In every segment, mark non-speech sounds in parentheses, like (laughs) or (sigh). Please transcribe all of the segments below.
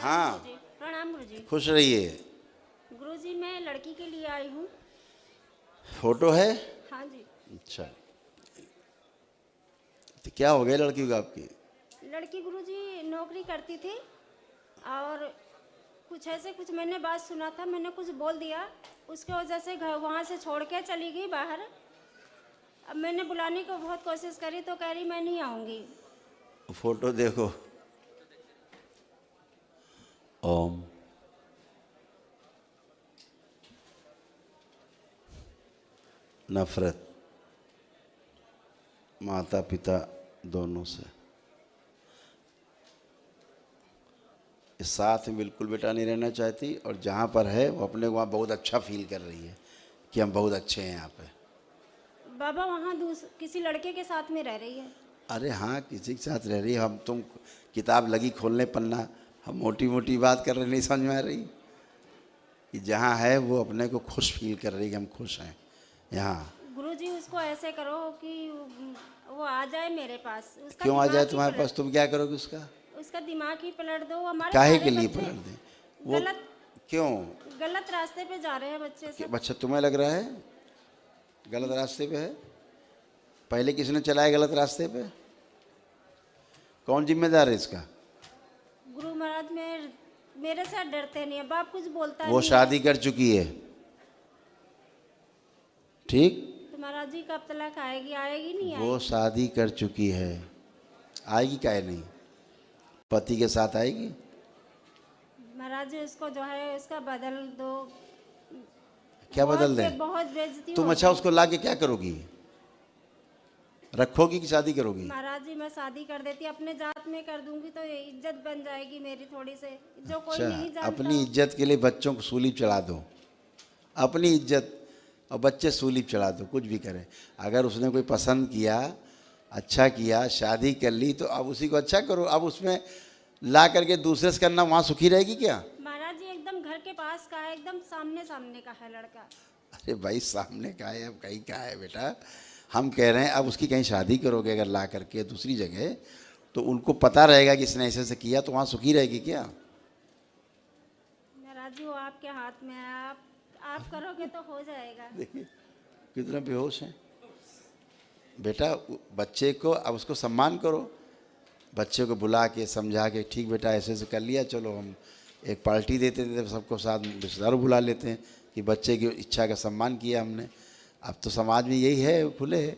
हाँ प्रणाम गुरु जी खुश रहिए गुरु जी मैं लड़की के लिए आई हूँ फोटो है हाँ जी अच्छा तो क्या हो गया लड़की को आपकी लड़की गुरु जी नौकरी करती थी और कुछ ऐसे कुछ मैंने बात सुना था मैंने कुछ बोल दिया उसके वजह से घर वहाँ से छोड़ के चली गई बाहर अब मैंने बुलाने को बहुत कोशिश करी तो कह रही मैं नहीं आऊँगी फोटो देखो ओम um, नफरत माता पिता दोनों से साथ बिल्कुल बेटा नहीं रहना चाहती और जहाँ पर है वो अपने वहाँ बहुत अच्छा फील कर रही है कि हम बहुत अच्छे हैं यहाँ पे बाबा वहाँ किसी लड़के के साथ में रह रही है अरे हाँ किसी के साथ रह रही है हम तुम किताब लगी खोलने पन्ना हम मोटी मोटी बात कर रहे नहीं समझ में आ रही कि जहाँ है वो अपने को खुश फील कर रही है हम खुश हैं यहाँ गुरु जी उसको ऐसे करो कि वो आ जाए मेरे पास उसका क्यों आ जाए तुम्हारे पास तुम क्या करोगे उसका उसका दिमाग ही पलट दो हमारे काहे के लिए पलट दे वो गलत, क्यों गलत रास्ते पे जा रहे हैं बच्चे बच्चा तुम्हें लग रहा है गलत रास्ते पे है पहले किसी ने चलाया गलत रास्ते पे कौन जिम्मेदार है इसका मेरे साथ डरते नहीं है बाप कुछ बोलता वो शादी कर चुकी है ठीक तुम्हारा जी कब तलाक आएगी आएगी नहीं आएगी? वो शादी कर चुकी है आएगी क्या नहीं पति के साथ आएगी महाराज जी उसको जो है उसका बदल दो क्या बदल दे बहुत तुम अच्छा उसको ला के क्या करोगी रखोगी कि शादी करोगी महाराज जी मैं शादी कर देती अपने जात में कर दूंगी तो इज्जत बन जाएगी मेरी थोड़ी से जो कोई अच्छा, नहीं जानता अपनी इज्जत के लिए बच्चों को सूली चढ़ा दो अपनी इज्जत और बच्चे सूली चढ़ा दो कुछ भी करें अगर उसने कोई पसंद किया अच्छा किया शादी कर ली तो अब उसी को अच्छा करो अब उसमें ला करके दूसरे से करना वहाँ सुखी रहेगी क्या महाराज जी एकदम घर के पास का है एकदम सामने सामने का है लड़का अरे भाई सामने का है अब कहीं का है बेटा हम कह रहे हैं अब उसकी कहीं शादी करोगे अगर ला करके दूसरी जगह तो उनको पता रहेगा कि इसने ऐसे ऐसे किया तो वहाँ सुखी रहेगी क्या नाराजी आपके हाथ में आप आप करोगे तो हो जाएगा (laughs) देखिए कितना बेहोश है बेटा बच्चे को अब उसको सम्मान करो बच्चे को बुला के समझा के ठीक बेटा ऐसे ऐसे कर लिया चलो हम एक पार्टी देते थे सबको साथ रिश्तेदारों बुला लेते हैं कि बच्चे की इच्छा का सम्मान किया हमने अब तो समाज में यही है खुले है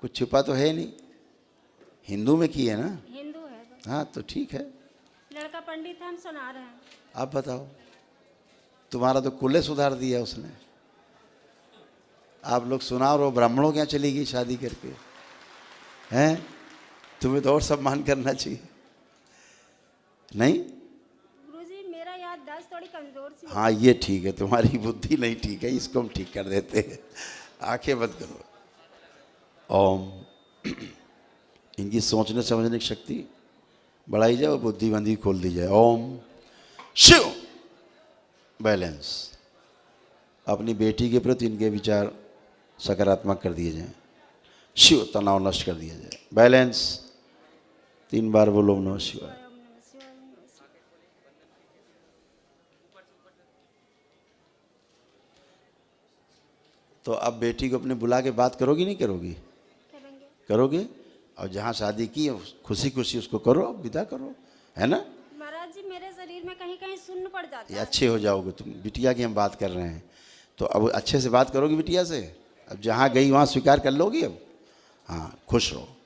कुछ छुपा तो है नहीं हिंदू में की है ना हिंदू है हाँ तो ठीक है लड़का पंडित हम सुना रहे हैं आप बताओ तुम्हारा तो कुल्ले सुधार दिया उसने आप लोग सुना और ब्राह्मणों के यहाँ चली गई शादी करके हैं तुम्हें तो और सम्मान करना चाहिए नहीं हाँ ये ठीक है तुम्हारी बुद्धि नहीं ठीक है इसको हम ठीक कर देते हैं आंखें बंद करो ओम इनकी सोचने समझने की शक्ति बढ़ाई जाए और बुद्धिबंदी खोल दी जाए ओम शिव बैलेंस अपनी बेटी के प्रति इनके विचार सकारात्मक कर दिए जाए शिव तनाव नष्ट कर दिया जाए बैलेंस तीन बार बोलो नमः शिवाय तो अब बेटी को अपने बुला के बात करोगी नहीं करोगी करोगे और जहाँ शादी की खुशी खुशी उसको करो विदा करो है ना महाराज जी मेरे शरीर में कहीं कहीं सुन पड़ जाता है अच्छे हो जाओगे तुम बिटिया की हम बात कर रहे हैं तो अब अच्छे से बात करोगी बिटिया से अब जहाँ गई वहाँ स्वीकार कर लोगी अब हाँ खुश रहो